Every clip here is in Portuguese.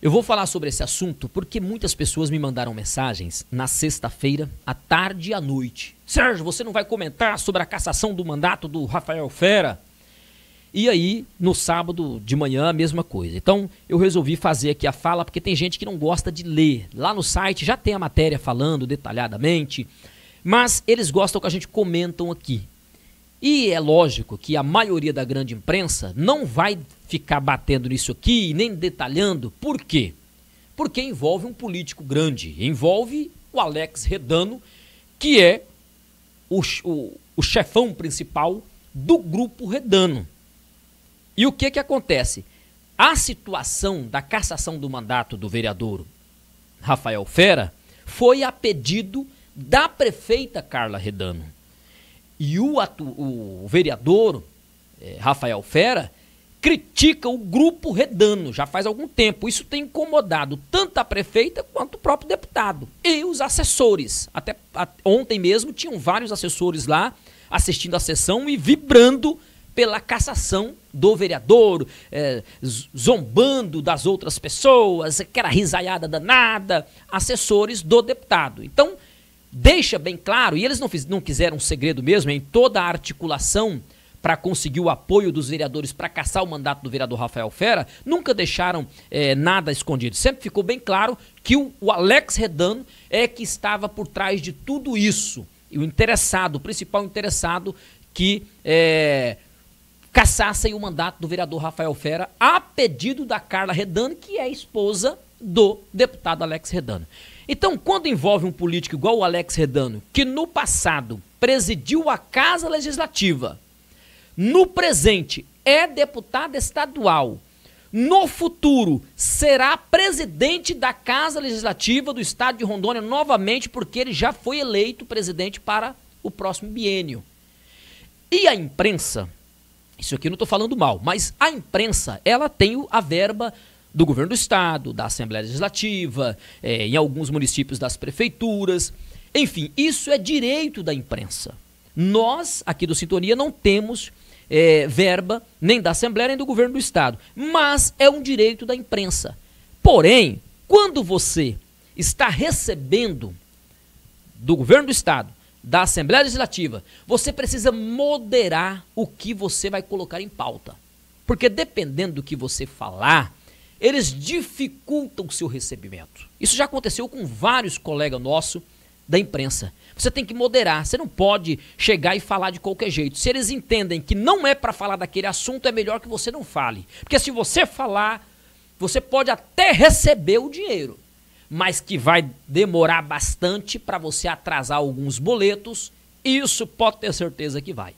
Eu vou falar sobre esse assunto porque muitas pessoas me mandaram mensagens na sexta-feira, à tarde e à noite. Sérgio, você não vai comentar sobre a cassação do mandato do Rafael Fera? E aí, no sábado de manhã, a mesma coisa. Então, eu resolvi fazer aqui a fala porque tem gente que não gosta de ler. Lá no site já tem a matéria falando detalhadamente, mas eles gostam que a gente comentam aqui. E é lógico que a maioria da grande imprensa não vai ficar batendo nisso aqui nem detalhando. Por quê? Porque envolve um político grande, envolve o Alex Redano, que é o, o, o chefão principal do grupo Redano. E o que que acontece? A situação da cassação do mandato do vereador Rafael Fera foi a pedido da prefeita Carla Redano. E o, atu, o vereador é, Rafael Fera critica o grupo Redano já faz algum tempo. Isso tem incomodado tanto a prefeita quanto o próprio deputado e os assessores. Até a, ontem mesmo tinham vários assessores lá assistindo a sessão e vibrando pela cassação do vereador, é, zombando das outras pessoas, aquela risaiada danada, assessores do deputado. Então, deixa bem claro, e eles não, fiz, não quiseram um segredo mesmo, em toda a articulação para conseguir o apoio dos vereadores para caçar o mandato do vereador Rafael Fera, nunca deixaram é, nada escondido. Sempre ficou bem claro que o, o Alex Redano é que estava por trás de tudo isso. E o interessado, o principal interessado que é, o mandato do vereador Rafael Fera a pedido da Carla Redano, que é esposa do deputado Alex Redano. Então, quando envolve um político igual o Alex Redano, que no passado presidiu a Casa Legislativa, no presente é deputado estadual, no futuro será presidente da Casa Legislativa do Estado de Rondônia novamente, porque ele já foi eleito presidente para o próximo biênio. E a imprensa, isso aqui não estou falando mal, mas a imprensa, ela tem a verba do governo do estado, da Assembleia Legislativa, é, em alguns municípios das prefeituras. Enfim, isso é direito da imprensa. Nós, aqui do Sintonia, não temos é, verba nem da Assembleia nem do governo do estado, mas é um direito da imprensa. Porém, quando você está recebendo do governo do estado, da Assembleia Legislativa, você precisa moderar o que você vai colocar em pauta. Porque dependendo do que você falar, eles dificultam o seu recebimento. Isso já aconteceu com vários colegas nossos da imprensa. Você tem que moderar, você não pode chegar e falar de qualquer jeito. Se eles entendem que não é para falar daquele assunto, é melhor que você não fale. Porque se você falar, você pode até receber o dinheiro, mas que vai demorar bastante para você atrasar alguns boletos, isso pode ter certeza que vai.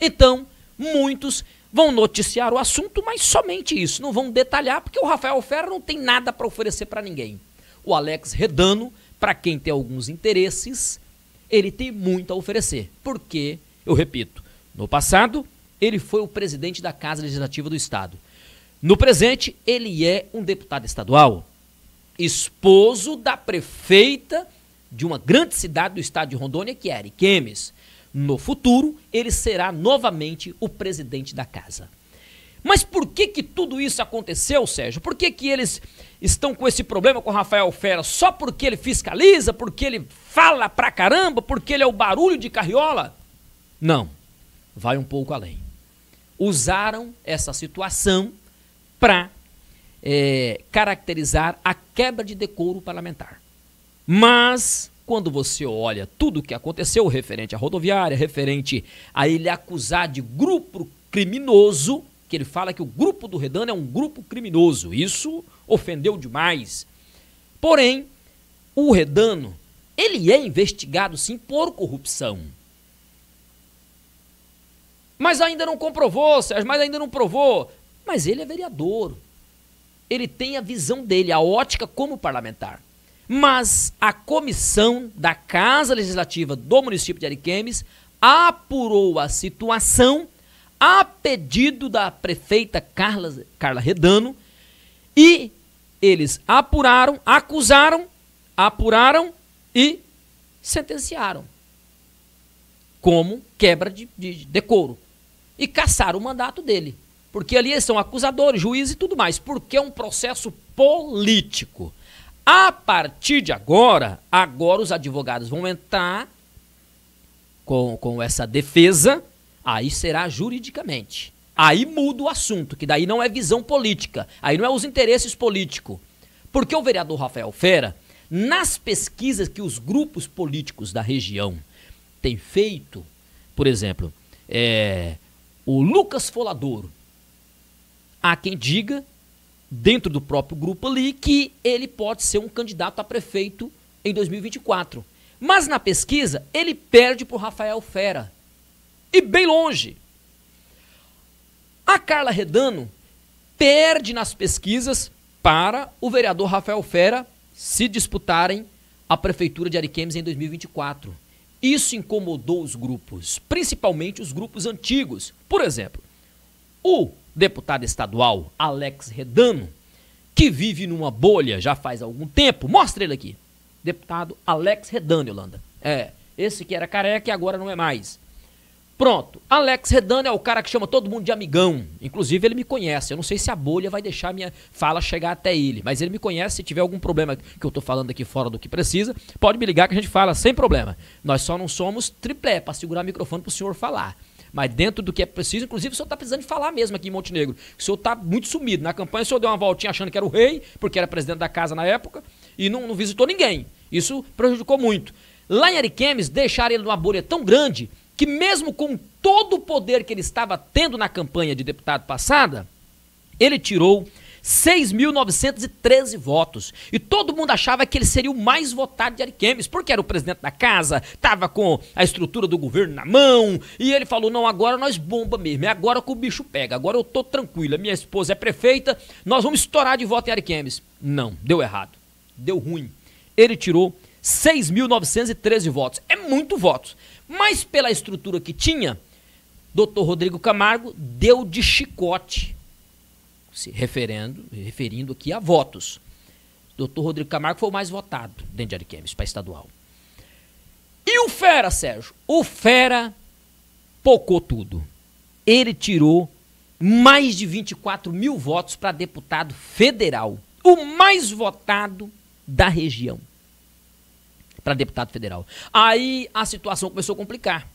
Então, muitos vão noticiar o assunto, mas somente isso. Não vão detalhar, porque o Rafael Ferro não tem nada para oferecer para ninguém. O Alex Redano, para quem tem alguns interesses, ele tem muito a oferecer. Porque, eu repito, no passado, ele foi o presidente da Casa Legislativa do Estado. No presente, ele é um deputado estadual, esposo da prefeita de uma grande cidade do estado de Rondônia, que é Ariquemes. No futuro, ele será novamente o presidente da casa. Mas por que que tudo isso aconteceu, Sérgio? Por que que eles estão com esse problema com Rafael Fera? Só porque ele fiscaliza, porque ele fala pra caramba, porque ele é o barulho de carriola? Não. Vai um pouco além. Usaram essa situação para é, eh, caracterizar a quebra de decoro parlamentar. Mas quando você olha tudo o que aconteceu referente à rodoviária, referente a ele acusar de grupo criminoso, que ele fala que o grupo do Redano é um grupo criminoso. Isso ofendeu demais. Porém, o Redano, ele é investigado sim por corrupção. Mas ainda não comprovou, Sérgio, mas ainda não provou. Mas ele é vereador. Ele tem a visão dele, a ótica como parlamentar. Mas a comissão da Casa Legislativa do município de Ariquemes apurou a situação a pedido da prefeita Carla, Carla Redano e eles apuraram, acusaram, apuraram e sentenciaram como quebra de, de decoro e caçaram o mandato dele. Porque ali eles são acusadores, juízes e tudo mais, porque é um processo político. A partir de agora, agora os advogados vão entrar com, com essa defesa, aí será juridicamente. Aí muda o assunto, que daí não é visão política, aí não é os interesses políticos. Porque o vereador Rafael Fera, nas pesquisas que os grupos políticos da região têm feito, por exemplo, é, o Lucas Folador, há quem diga dentro do próprio grupo ali que ele pode ser um candidato a prefeito em 2024. Mas na pesquisa, ele perde para o Rafael Fera. E bem longe. A Carla Redano perde nas pesquisas para o vereador Rafael Fera se disputarem a prefeitura de Ariquemes em 2024. Isso incomodou os grupos, principalmente os grupos antigos. Por exemplo, o deputado estadual Alex Redano, que vive numa bolha já faz algum tempo. Mostra ele aqui. Deputado Alex Redano, Yolanda. É, esse que era careca e agora não é mais. Pronto, Alex Redano é o cara que chama todo mundo de amigão. Inclusive, ele me conhece. Eu não sei se a bolha vai deixar minha fala chegar até ele, mas ele me conhece. Se tiver algum problema que eu tô falando aqui fora do que precisa, pode me ligar que a gente fala sem problema. Nós só não somos triplé para segurar o microfone para o senhor falar mas dentro do que é preciso, inclusive o senhor está precisando de falar mesmo aqui em Montenegro. O senhor está muito sumido. Na campanha o senhor deu uma voltinha achando que era o rei, porque era presidente da casa na época, e não, não visitou ninguém. Isso prejudicou muito. Lá em Ariquemes, deixaram ele numa bolha tão grande que mesmo com todo o poder que ele estava tendo na campanha de deputado passada, ele tirou 6.913 votos. E todo mundo achava que ele seria o mais votado de Ariquemes, porque era o presidente da casa, estava com a estrutura do governo na mão, e ele falou: não, agora nós bomba mesmo, é agora que o bicho pega, agora eu tô tranquila, minha esposa é prefeita, nós vamos estourar de voto em Ariquemes. Não, deu errado. Deu ruim. Ele tirou 6.913 votos. É muito votos. Mas pela estrutura que tinha, doutor Rodrigo Camargo deu de chicote se referendo, referindo aqui a votos. Doutor Rodrigo Camargo foi o mais votado dentro de Ariquemes, para estadual. E o Fera, Sérgio? O Fera pocou tudo. Ele tirou mais de 24 mil votos para deputado federal. O mais votado da região. Para deputado federal. Aí a situação começou a complicar.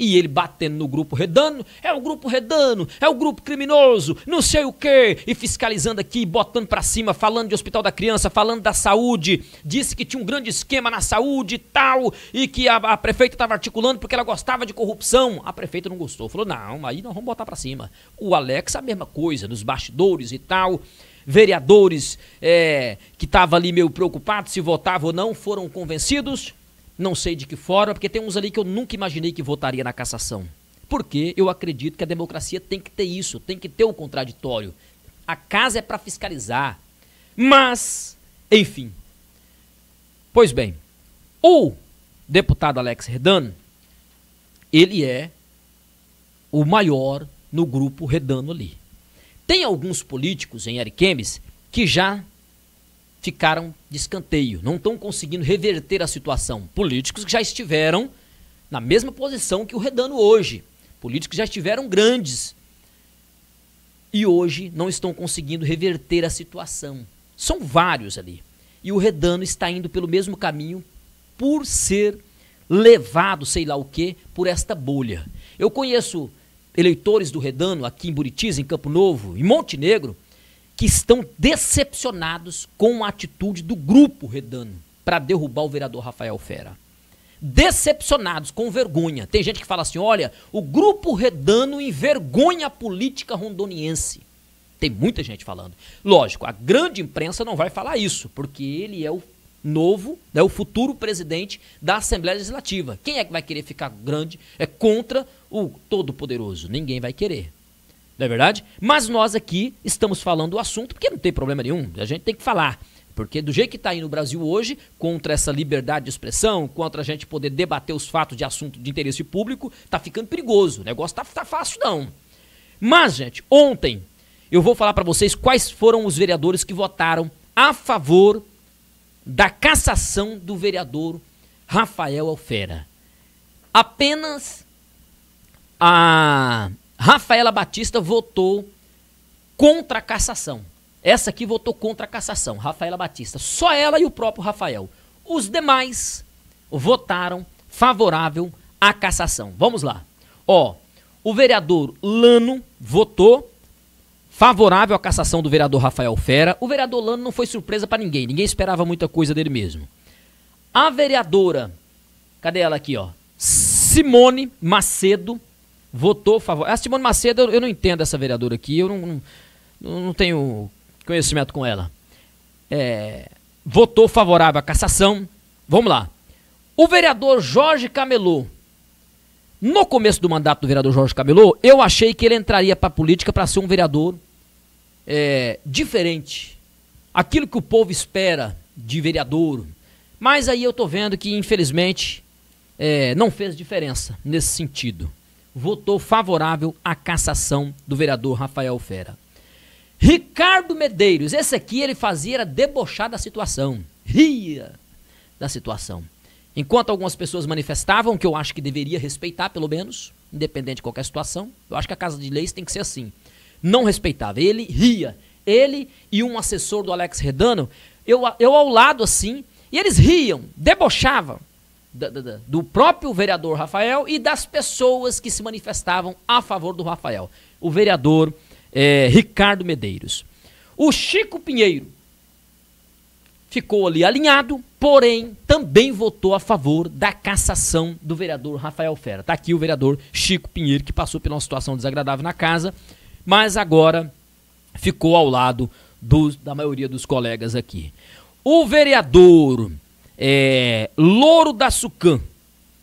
E ele batendo no grupo redano, é o grupo redano, é o grupo criminoso, não sei o quê, e fiscalizando aqui, botando para cima, falando de hospital da criança, falando da saúde, disse que tinha um grande esquema na saúde e tal, e que a, a prefeita estava articulando porque ela gostava de corrupção. A prefeita não gostou, falou: "Não, aí nós vamos botar para cima". O Alex a mesma coisa, nos bastidores e tal vereadores é, que estavam ali meio preocupados se votavam ou não foram convencidos não sei de que forma, porque tem uns ali que eu nunca imaginei que votaria na cassação. Porque eu acredito que a democracia tem que ter isso, tem que ter o um contraditório. A casa é para fiscalizar. Mas, enfim. Pois bem, o deputado Alex Redano, ele é o maior no grupo Redano ali. Tem alguns políticos em Ariquemes que já ficaram de escanteio, não estão conseguindo reverter a situação. Políticos que já estiveram na mesma posição que o Redano hoje, políticos que já estiveram grandes e hoje não estão conseguindo reverter a situação. São vários ali. E o Redano está indo pelo mesmo caminho por ser levado, sei lá o quê, por esta bolha. Eu conheço eleitores do Redano aqui em Buritis, em Campo Novo, em Montenegro, Negro, que estão decepcionados com a atitude do grupo Redano para derrubar o vereador Rafael Fera. Decepcionados, com vergonha. Tem gente que fala assim: olha, o grupo Redano envergonha a política rondoniense. Tem muita gente falando. Lógico, a grande imprensa não vai falar isso, porque ele é o novo, né, o futuro presidente da Assembleia Legislativa. Quem é que vai querer ficar grande é contra o todo-poderoso? Ninguém vai querer não é verdade? Mas nós aqui estamos falando o assunto porque não tem problema nenhum, a gente tem que falar. Porque do jeito que está aí no Brasil hoje, contra essa liberdade de expressão, contra a gente poder debater os fatos de assunto de interesse público, tá ficando perigoso. O negócio tá, tá fácil não. Mas, gente, ontem eu vou falar para vocês quais foram os vereadores que votaram a favor da cassação do vereador Rafael Alfera. Apenas a Rafaela Batista votou contra a cassação. Essa aqui votou contra a cassação, Rafaela Batista. Só ela e o próprio Rafael. Os demais votaram favorável à cassação. Vamos lá. Ó, o vereador Lano votou favorável à cassação do vereador Rafael Fera. O vereador Lano não foi surpresa para ninguém. Ninguém esperava muita coisa dele mesmo. A vereadora, cadê ela aqui, ó? Simone Macedo votou favorável. A ah, Simone Macedo, eu, não entendo essa vereadora aqui, eu não, não, não tenho conhecimento com ela. É, votou favorável à cassação. Vamos lá. O vereador Jorge Camelô. No começo do mandato do vereador Jorge Camelô, eu achei que ele entraria para a política para ser um vereador é, diferente. Aquilo que o povo espera de vereador. Mas aí eu estou vendo que, infelizmente, é, não fez diferença nesse sentido votou favorável à cassação do vereador Rafael Fera. Ricardo Medeiros, esse aqui ele fazia era debochar da situação, ria da situação. Enquanto algumas pessoas manifestavam, que eu acho que deveria respeitar, pelo menos, independente de qualquer situação, eu acho que a Casa de Leis tem que ser assim. Não respeitava, ele ria. Ele e um assessor do Alex Redano, eu, eu ao lado assim, e eles riam, debochavam do próprio vereador Rafael e das pessoas que se manifestavam a favor do Rafael. O vereador é, Ricardo Medeiros. O Chico Pinheiro ficou ali alinhado, porém também votou a favor da cassação do vereador Rafael Fera. Está aqui o vereador Chico Pinheiro, que passou por uma situação desagradável na casa, mas agora ficou ao lado do, da maioria dos colegas aqui. O vereador é, Louro da Sucam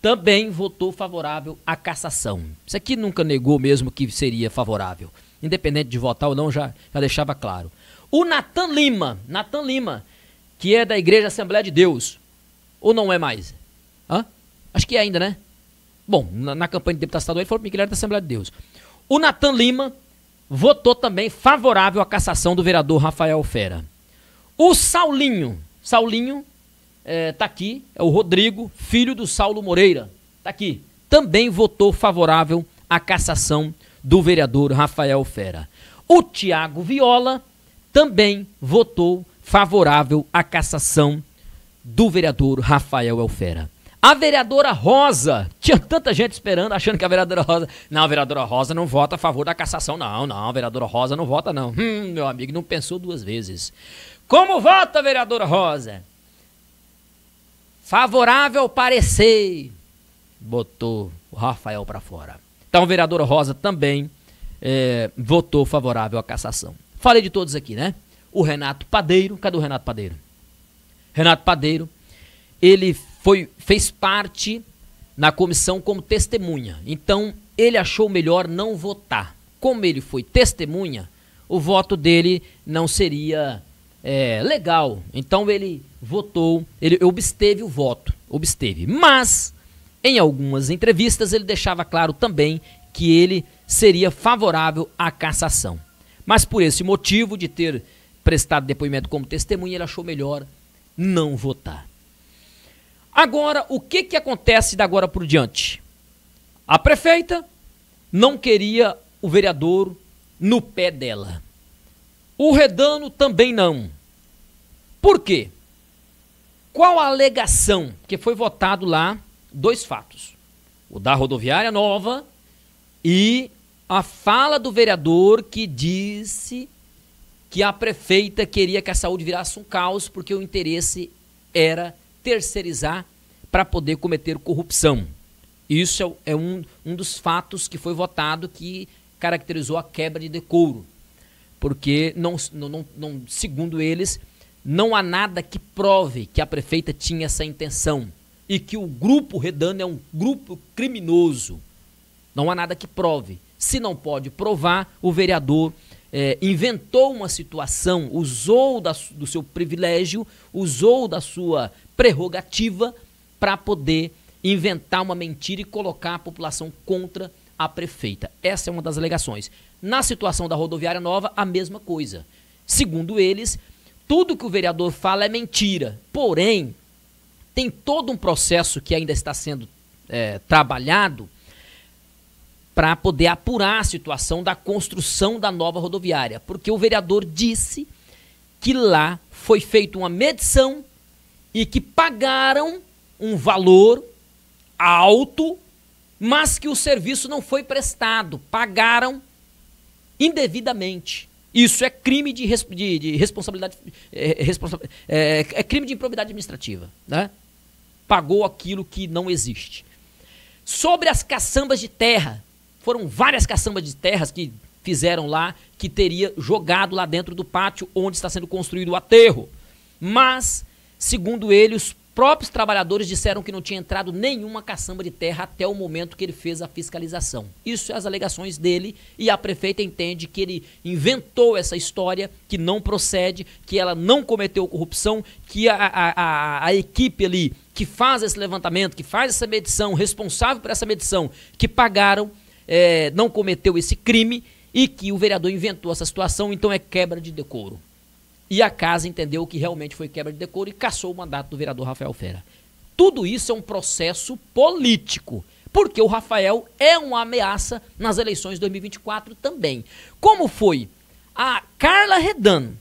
também votou favorável à cassação. Isso aqui nunca negou mesmo que seria favorável. Independente de votar ou não, já, já deixava claro. O Natan Lima, Natan Lima, que é da Igreja Assembleia de Deus, ou não é mais? Hã? Acho que é ainda, né? Bom, na, na campanha de deputado estadual ele falou que ele era da Assembleia de Deus. O Natan Lima votou também favorável à cassação do vereador Rafael Fera. O Saulinho, Saulinho é, tá aqui, é o Rodrigo, filho do Saulo Moreira, tá aqui. Também votou favorável à cassação do vereador Rafael Fera. O Tiago Viola também votou favorável à cassação do vereador Rafael Elfera. A vereadora Rosa, tinha tanta gente esperando, achando que a vereadora Rosa. Não, a vereadora Rosa não vota a favor da cassação, não, não, a vereadora Rosa não vota, não. Hum, meu amigo, não pensou duas vezes. Como vota a vereadora Rosa? Favorável parecer. Botou o Rafael para fora. Então, o vereadora Rosa também é, votou favorável à cassação. Falei de todos aqui, né? O Renato Padeiro. Cadê o Renato Padeiro? Renato Padeiro, ele foi, fez parte na comissão como testemunha. Então, ele achou melhor não votar. Como ele foi testemunha, o voto dele não seria é, legal. Então ele votou, ele obsteve o voto, obsteve. Mas, em algumas entrevistas, ele deixava claro também que ele seria favorável à cassação. Mas por esse motivo de ter prestado depoimento como testemunha, ele achou melhor não votar. Agora, o que, que acontece da agora por diante? A prefeita não queria o vereador no pé dela. O Redano também não. Por quê? Qual a alegação? que foi votado lá dois fatos: o da rodoviária nova e a fala do vereador que disse que a prefeita queria que a saúde virasse um caos porque o interesse era terceirizar para poder cometer corrupção. Isso é, é um, um dos fatos que foi votado que caracterizou a quebra de decoro porque, não, não, não, segundo eles, não há nada que prove que a prefeita tinha essa intenção e que o grupo Redano é um grupo criminoso. Não há nada que prove. Se não pode provar, o vereador é, inventou uma situação, usou da, do seu privilégio, usou da sua prerrogativa para poder inventar uma mentira e colocar a população contra a prefeita. Essa é uma das alegações. Na situação da rodoviária nova, a mesma coisa. Segundo eles, tudo que o vereador fala é mentira. Porém, tem todo um processo que ainda está sendo é, trabalhado para poder apurar a situação da construção da nova rodoviária, porque o vereador disse que lá foi feita uma medição e que pagaram um valor alto, mas que o serviço não foi prestado, pagaram indevidamente. Isso é crime de, de, de responsabilidade. É, é, responsa, é, é, crime de improbidade administrativa. Né? Pagou aquilo que não existe. Sobre as caçambas de terra. Foram várias caçambas de terras que fizeram lá, que teria jogado lá dentro do pátio onde está sendo construído o aterro. Mas, segundo ele, os próprios trabalhadores disseram que não tinha entrado nenhuma caçamba de terra até o momento que ele fez a fiscalização. Isso é as alegações dele e a prefeita entende que ele inventou essa história, que não procede, que ela não cometeu corrupção, que a, a, a, a equipe ali que faz esse levantamento, que faz essa medição, responsável por essa medição, que pagaram, é, não cometeu esse crime e que o vereador inventou essa situação, então é quebra de decoro e a casa entendeu que realmente foi quebra de decoro e cassou o mandato do vereador Rafael Fera. Tudo isso é um processo político, porque o Rafael é uma ameaça nas eleições de 2024 também. Como foi a Carla Redano,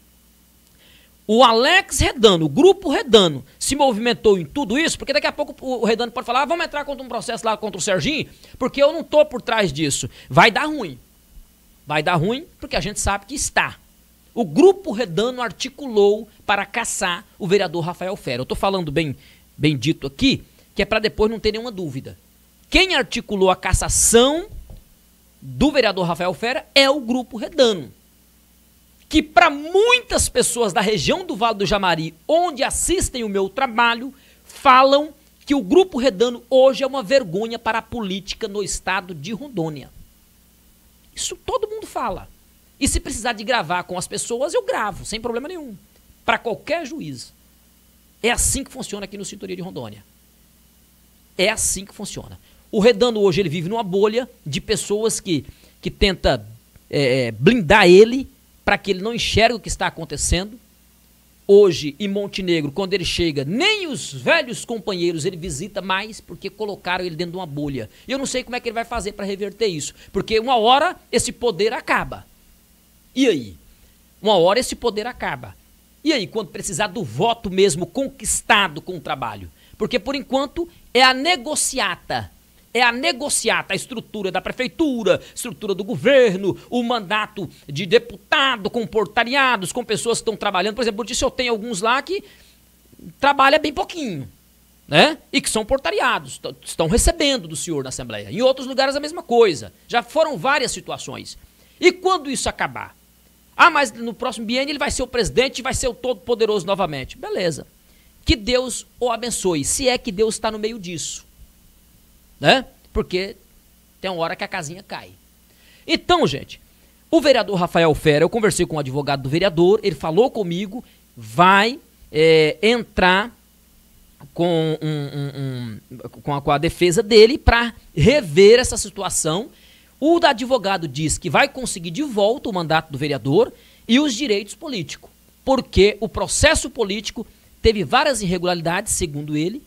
o Alex Redano, o grupo Redano, se movimentou em tudo isso, porque daqui a pouco o Redano pode falar: ah, vamos entrar contra um processo lá contra o Serginho, porque eu não estou por trás disso. Vai dar ruim. Vai dar ruim, porque a gente sabe que está. O grupo Redano articulou para caçar o vereador Rafael Fera. Eu estou falando bem, bem dito aqui, que é para depois não ter nenhuma dúvida. Quem articulou a cassação do vereador Rafael Fera é o grupo Redano. Que para muitas pessoas da região do Vale do Jamari, onde assistem o meu trabalho, falam que o grupo Redano hoje é uma vergonha para a política no estado de Rondônia. Isso todo mundo fala. E se precisar de gravar com as pessoas, eu gravo, sem problema nenhum. Para qualquer juiz. É assim que funciona aqui no Cinturinha de Rondônia. É assim que funciona. O Redano hoje ele vive numa bolha de pessoas que, que tenta é, é blindar ele para que ele não enxergue o que está acontecendo. Hoje, em Montenegro, quando ele chega, nem os velhos companheiros ele visita mais porque colocaram ele dentro de uma bolha. E eu não sei como é que ele vai fazer para reverter isso, porque uma hora esse poder acaba. E aí? Uma hora esse poder acaba. E aí, quando precisar do voto mesmo conquistado com o trabalho? Porque, por enquanto, é a negociata. É a negociata, a estrutura da prefeitura, estrutura do governo, o mandato de deputado, com portariados, com pessoas que estão trabalhando. Por exemplo, disso eu tenho alguns lá que trabalham bem pouquinho, né? E que são portariados, estão recebendo do senhor na Assembleia. Em outros lugares a mesma coisa. Já foram várias situações. E quando isso acabar? Ah, mas no próximo biênio ele vai ser o presidente e vai ser o todo-poderoso novamente. Beleza. Que Deus o abençoe, se é que Deus está no meio disso. Né? Porque tem uma hora que a casinha cai. Então, gente, o vereador Rafael Fera, eu conversei com o advogado do vereador, ele falou comigo, vai é, entrar com, um, um, um, com, a, com a defesa dele para rever essa situação o advogado diz que vai conseguir de volta o mandato do vereador e os direitos políticos, porque o processo político teve várias irregularidades, segundo ele,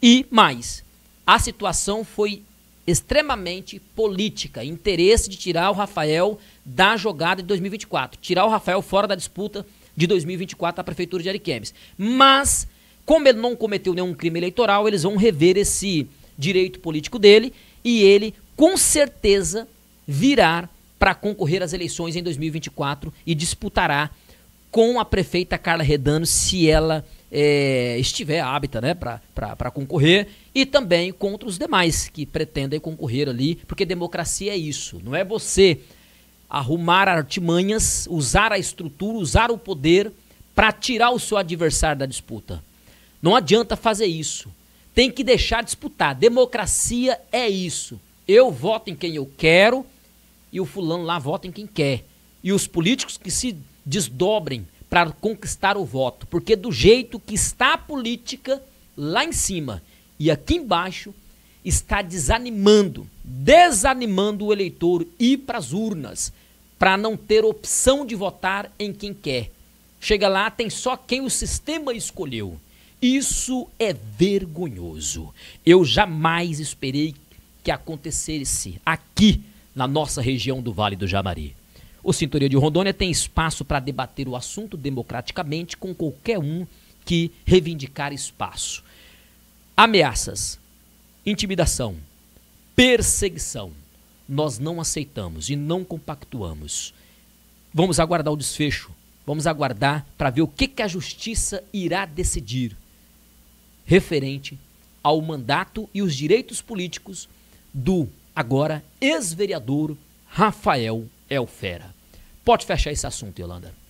e mais. A situação foi extremamente política, interesse de tirar o Rafael da jogada de 2024, tirar o Rafael fora da disputa de 2024 da prefeitura de Ariquemes. Mas como ele não cometeu nenhum crime eleitoral, eles vão rever esse direito político dele e ele com certeza virá para concorrer às eleições em 2024 e disputará com a prefeita Carla Redano, se ela é, estiver hábita né, para concorrer, e também contra os demais que pretendem concorrer ali, porque democracia é isso, não é você arrumar artimanhas, usar a estrutura, usar o poder para tirar o seu adversário da disputa. Não adianta fazer isso. Tem que deixar disputar. Democracia é isso. Eu voto em quem eu quero e o fulano lá vota em quem quer. E os políticos que se desdobrem para conquistar o voto, porque do jeito que está a política lá em cima e aqui embaixo está desanimando, desanimando o eleitor ir para as urnas, para não ter opção de votar em quem quer. Chega lá, tem só quem o sistema escolheu. Isso é vergonhoso. Eu jamais esperei que acontecesse aqui na nossa região do Vale do Jamari. O Cinturinha de Rondônia tem espaço para debater o assunto democraticamente com qualquer um que reivindicar espaço. Ameaças, intimidação, perseguição, nós não aceitamos e não compactuamos. Vamos aguardar o desfecho, vamos aguardar para ver o que, que a justiça irá decidir referente ao mandato e os direitos políticos do agora ex-vereador Rafael Elfera. Pode fechar esse assunto, Yolanda.